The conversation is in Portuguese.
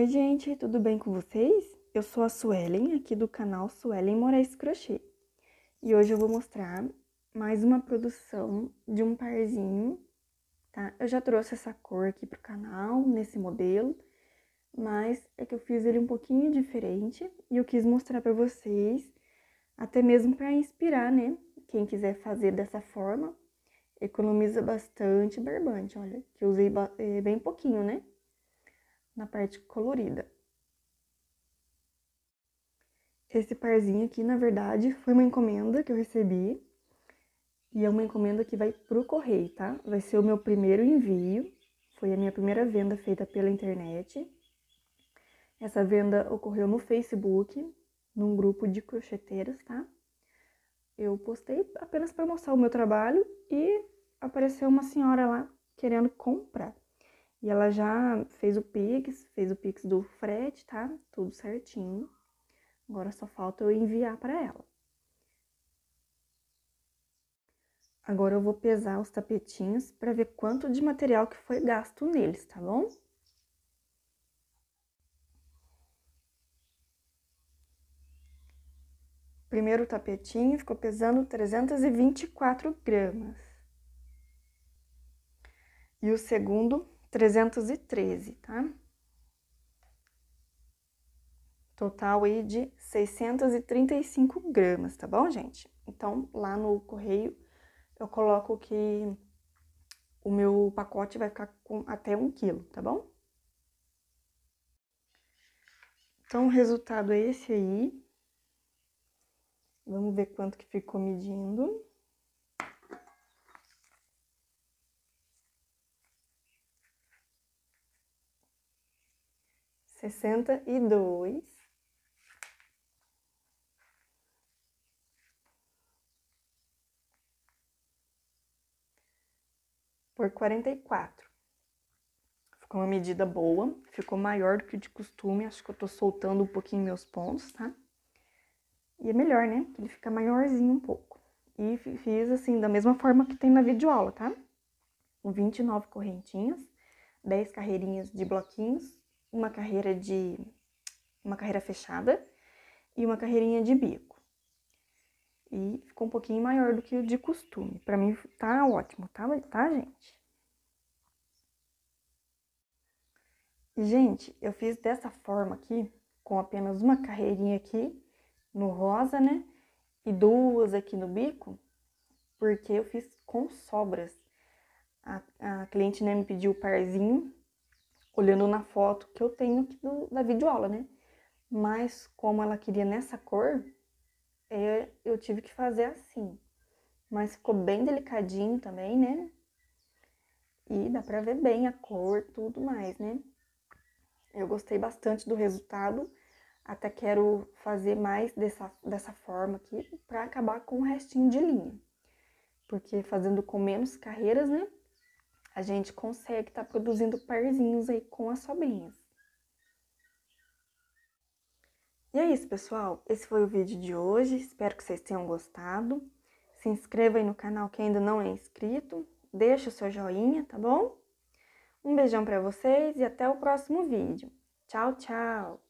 Oi, gente, tudo bem com vocês? Eu sou a Suelen, aqui do canal Suelen Moraes Crochê. E hoje eu vou mostrar mais uma produção de um parzinho, tá? Eu já trouxe essa cor aqui pro canal, nesse modelo, mas é que eu fiz ele um pouquinho diferente e eu quis mostrar para vocês, até mesmo para inspirar, né? Quem quiser fazer dessa forma, economiza bastante barbante, olha, que eu usei eh, bem pouquinho, né? na parte colorida. Esse parzinho aqui, na verdade, foi uma encomenda que eu recebi. E é uma encomenda que vai pro correio, tá? Vai ser o meu primeiro envio. Foi a minha primeira venda feita pela internet. Essa venda ocorreu no Facebook, num grupo de crocheteiras, tá? Eu postei apenas para mostrar o meu trabalho e apareceu uma senhora lá querendo comprar. E ela já fez o Pix, fez o Pix do frete, tá? Tudo certinho. Agora só falta eu enviar para ela. Agora eu vou pesar os tapetinhos para ver quanto de material que foi gasto neles, tá bom? Primeiro tapetinho ficou pesando 324 gramas. E o segundo, 313, tá? Total aí de 635 gramas, tá bom, gente? Então, lá no correio, eu coloco que o meu pacote vai ficar com até um quilo, tá bom? Então, o resultado é esse aí. Vamos ver quanto que ficou medindo. sessenta e dois, por quarenta e quatro. Ficou uma medida boa, ficou maior do que de costume, acho que eu tô soltando um pouquinho meus pontos, tá? E é melhor, né? Ele fica maiorzinho um pouco. E fiz assim, da mesma forma que tem na videoaula, tá? Com 29 correntinhas, 10 carreirinhas de bloquinhos, uma carreira de uma carreira fechada e uma carreirinha de bico. E ficou um pouquinho maior do que o de costume. Para mim tá ótimo, tá, tá, gente? Gente, eu fiz dessa forma aqui, com apenas uma carreirinha aqui no rosa, né? E duas aqui no bico, porque eu fiz com sobras. A, a cliente né, me pediu o parzinho olhando na foto que eu tenho do, da videoaula, né? Mas como ela queria nessa cor, é, eu tive que fazer assim. Mas ficou bem delicadinho também, né? E dá pra ver bem a cor, tudo mais, né? Eu gostei bastante do resultado. Até quero fazer mais dessa, dessa forma aqui para acabar com o restinho de linha. Porque fazendo com menos carreiras, né? a gente consegue estar tá produzindo parzinhos aí com as sobrinhas. E é isso, pessoal. Esse foi o vídeo de hoje. Espero que vocês tenham gostado. Se inscreva aí no canal que ainda não é inscrito. Deixa o seu joinha, tá bom? Um beijão para vocês e até o próximo vídeo. Tchau, tchau!